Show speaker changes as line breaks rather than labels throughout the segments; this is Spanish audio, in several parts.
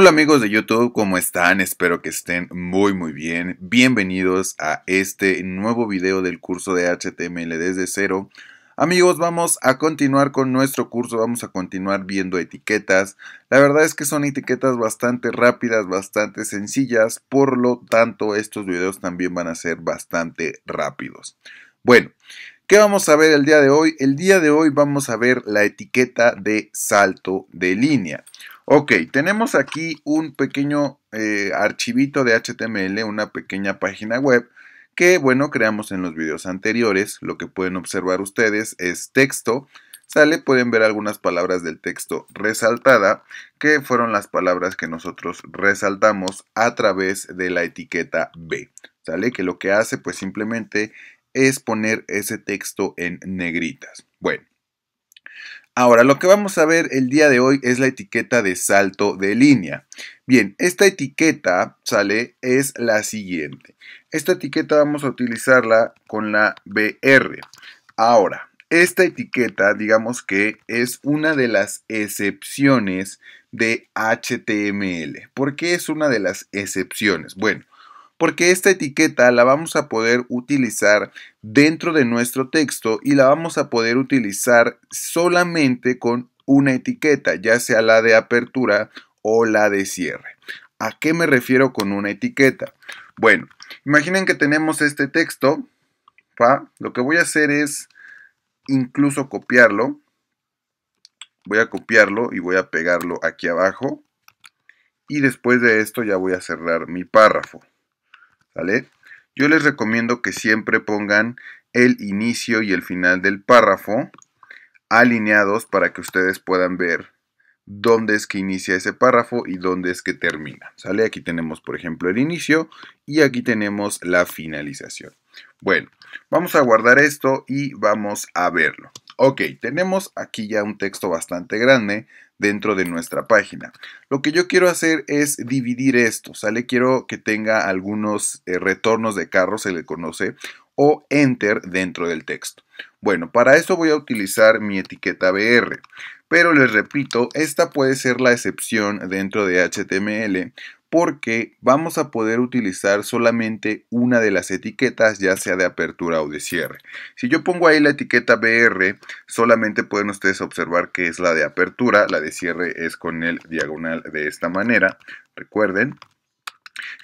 Hola amigos de YouTube, ¿cómo están? Espero que estén muy muy bien. Bienvenidos a este nuevo video del curso de HTML desde cero. Amigos, vamos a continuar con nuestro curso, vamos a continuar viendo etiquetas. La verdad es que son etiquetas bastante rápidas, bastante sencillas, por lo tanto estos videos también van a ser bastante rápidos. Bueno, ¿qué vamos a ver el día de hoy? El día de hoy vamos a ver la etiqueta de salto de línea. Ok, tenemos aquí un pequeño eh, archivito de HTML, una pequeña página web que, bueno, creamos en los videos anteriores. Lo que pueden observar ustedes es texto. Sale, pueden ver algunas palabras del texto resaltada, que fueron las palabras que nosotros resaltamos a través de la etiqueta B. Sale, que lo que hace, pues simplemente es poner ese texto en negritas. Bueno. Ahora, lo que vamos a ver el día de hoy es la etiqueta de salto de línea. Bien, esta etiqueta, sale, es la siguiente. Esta etiqueta vamos a utilizarla con la BR. Ahora, esta etiqueta, digamos que es una de las excepciones de HTML. ¿Por qué es una de las excepciones? Bueno, porque esta etiqueta la vamos a poder utilizar dentro de nuestro texto y la vamos a poder utilizar solamente con una etiqueta, ya sea la de apertura o la de cierre. ¿A qué me refiero con una etiqueta? Bueno, imaginen que tenemos este texto. Lo que voy a hacer es incluso copiarlo. Voy a copiarlo y voy a pegarlo aquí abajo. Y después de esto ya voy a cerrar mi párrafo. ¿Sale? Yo les recomiendo que siempre pongan el inicio y el final del párrafo alineados para que ustedes puedan ver dónde es que inicia ese párrafo y dónde es que termina. ¿Sale? Aquí tenemos, por ejemplo, el inicio y aquí tenemos la finalización. Bueno, vamos a guardar esto y vamos a verlo. Ok, tenemos aquí ya un texto bastante grande dentro de nuestra página. Lo que yo quiero hacer es dividir esto, ¿sale? Quiero que tenga algunos eh, retornos de carro, se le conoce, o enter dentro del texto. Bueno, para eso voy a utilizar mi etiqueta BR, pero les repito, esta puede ser la excepción dentro de HTML porque vamos a poder utilizar solamente una de las etiquetas, ya sea de apertura o de cierre. Si yo pongo ahí la etiqueta BR, solamente pueden ustedes observar que es la de apertura, la de cierre es con el diagonal de esta manera, recuerden.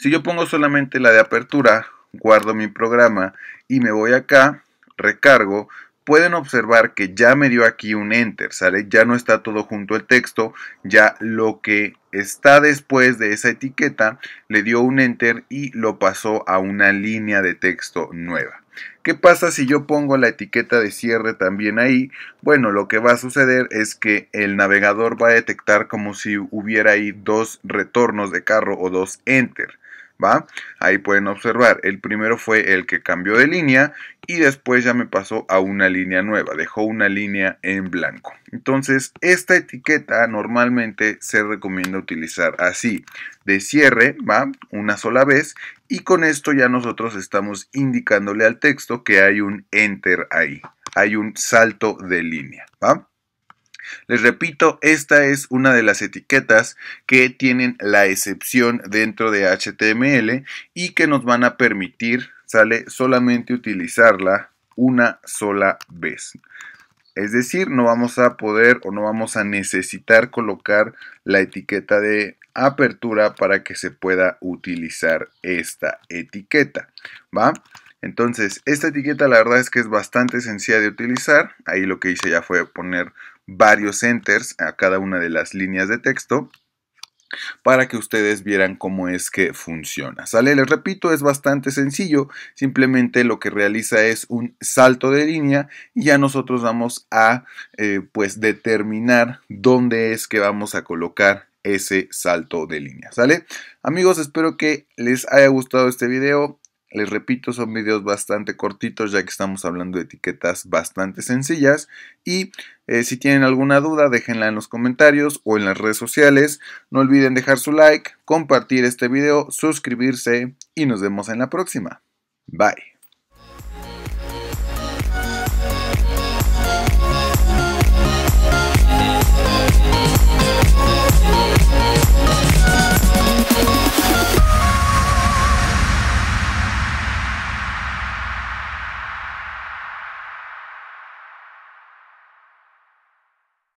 Si yo pongo solamente la de apertura, guardo mi programa y me voy acá, recargo, pueden observar que ya me dio aquí un enter, Ya no está todo junto el texto, ya lo que está después de esa etiqueta le dio un enter y lo pasó a una línea de texto nueva. ¿Qué pasa si yo pongo la etiqueta de cierre también ahí? Bueno, lo que va a suceder es que el navegador va a detectar como si hubiera ahí dos retornos de carro o dos enter. ¿va? Ahí pueden observar, el primero fue el que cambió de línea y después ya me pasó a una línea nueva, dejó una línea en blanco. Entonces, esta etiqueta normalmente se recomienda utilizar así, de cierre, ¿va? Una sola vez y con esto ya nosotros estamos indicándole al texto que hay un enter ahí, hay un salto de línea, ¿va? Les repito, esta es una de las etiquetas que tienen la excepción dentro de HTML y que nos van a permitir, sale solamente utilizarla una sola vez. Es decir, no vamos a poder o no vamos a necesitar colocar la etiqueta de apertura para que se pueda utilizar esta etiqueta, ¿va? Entonces, esta etiqueta la verdad es que es bastante sencilla de utilizar. Ahí lo que hice ya fue poner varios enters a cada una de las líneas de texto para que ustedes vieran cómo es que funciona. ¿Sale? Les repito, es bastante sencillo, simplemente lo que realiza es un salto de línea y ya nosotros vamos a eh, pues determinar dónde es que vamos a colocar ese salto de línea, ¿sale? Amigos, espero que les haya gustado este video. Les repito, son videos bastante cortitos ya que estamos hablando de etiquetas bastante sencillas. Y eh, si tienen alguna duda, déjenla en los comentarios o en las redes sociales. No olviden dejar su like, compartir este video, suscribirse y nos vemos en la próxima. Bye.